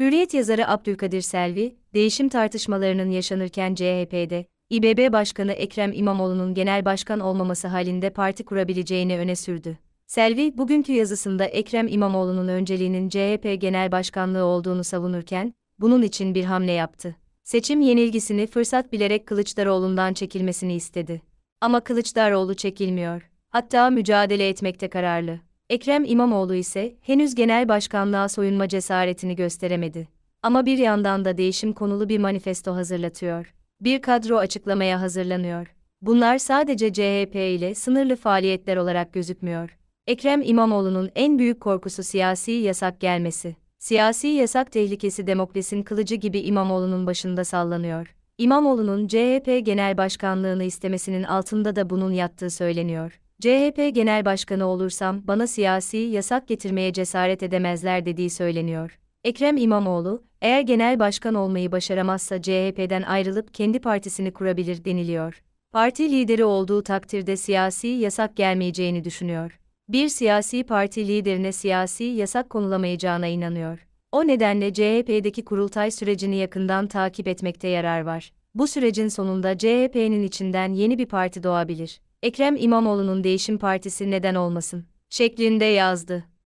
Hürriyet yazarı Abdülkadir Selvi, değişim tartışmalarının yaşanırken CHP'de, İBB Başkanı Ekrem İmamoğlu'nun genel başkan olmaması halinde parti kurabileceğini öne sürdü. Selvi, bugünkü yazısında Ekrem İmamoğlu'nun önceliğinin CHP Genel Başkanlığı olduğunu savunurken, bunun için bir hamle yaptı. Seçim yenilgisini fırsat bilerek Kılıçdaroğlu'ndan çekilmesini istedi. Ama Kılıçdaroğlu çekilmiyor. Hatta mücadele etmekte kararlı. Ekrem İmamoğlu ise henüz genel başkanlığa soyunma cesaretini gösteremedi. Ama bir yandan da değişim konulu bir manifesto hazırlatıyor. Bir kadro açıklamaya hazırlanıyor. Bunlar sadece CHP ile sınırlı faaliyetler olarak gözükmüyor. Ekrem İmamoğlu'nun en büyük korkusu siyasi yasak gelmesi. Siyasi yasak tehlikesi demokrasinin kılıcı gibi İmamoğlu'nun başında sallanıyor. İmamoğlu'nun CHP Genel Başkanlığını istemesinin altında da bunun yattığı söyleniyor. CHP Genel Başkanı olursam bana siyasi yasak getirmeye cesaret edemezler dediği söyleniyor. Ekrem İmamoğlu, eğer genel başkan olmayı başaramazsa CHP'den ayrılıp kendi partisini kurabilir deniliyor. Parti lideri olduğu takdirde siyasi yasak gelmeyeceğini düşünüyor. Bir siyasi parti liderine siyasi yasak konulamayacağına inanıyor. O nedenle CHP'deki kurultay sürecini yakından takip etmekte yarar var. Bu sürecin sonunda CHP'nin içinden yeni bir parti doğabilir. Ekrem İmamoğlu'nun Değişim Partisi neden olmasın şeklinde yazdı.